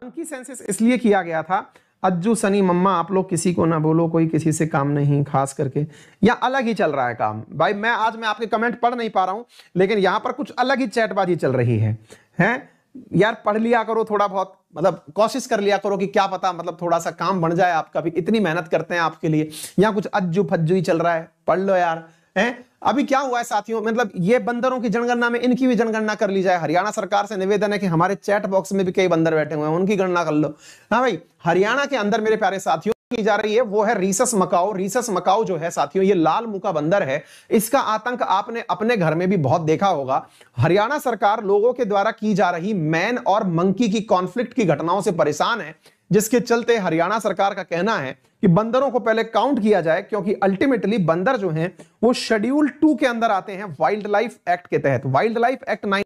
monkey senses इसलिए किया गया था अज्जू सनी मम्मा आप लोग किसी को ना बोलो कोई किसी से काम नहीं खास करके या अलग ही चल रहा है काम भाई मैं आज मैं आपके कमेंट पढ़ नहीं पा रहा हूँ लेकिन यहाँ पर कुछ अलग ही चैटबाजी चल रही है हैं यार पढ़ लिया करो थोड़ा बहुत मतलब कोशिश कर लिया करो कि क्या पता मतलब थोड़ा सा काम बन जाए आपका भी इतनी मेहनत करते हैं आपके लिए यहाँ कुछ अज्जू फज्जू ही चल रहा है पढ़ लो यार है अभी क्या हुआ है साथियों मतलब ये बंदरों की जनगणना में इनकी भी जनगणना कर ली जाए हरियाणा सरकार से निवेदन है कि हमारे चैट बॉक्स में भी कई बंदर बैठे हुए हैं उनकी गणना कर लो हाँ भाई हरियाणा के अंदर मेरे प्यारे साथियों की जा रही है वो है रीसस मकाओ रीसस मकाओ जो है साथियों ये लाल मुका बंदर है इसका आतंक आपने अपने घर में भी बहुत देखा होगा हरियाणा सरकार लोगों के द्वारा की जा रही मैन और मंकी की कॉन्फ्लिक्ट की घटनाओं से परेशान है जिसके चलते हरियाणा सरकार का कहना है कि बंदरों को पहले काउंट किया जाए क्योंकि अल्टीमेटली बंदर जो हैं वो शेड्यूल टू के अंदर आते हैं वाइल्ड लाइफ एक्ट के तहत वाइल्ड लाइफ एक्ट नाइन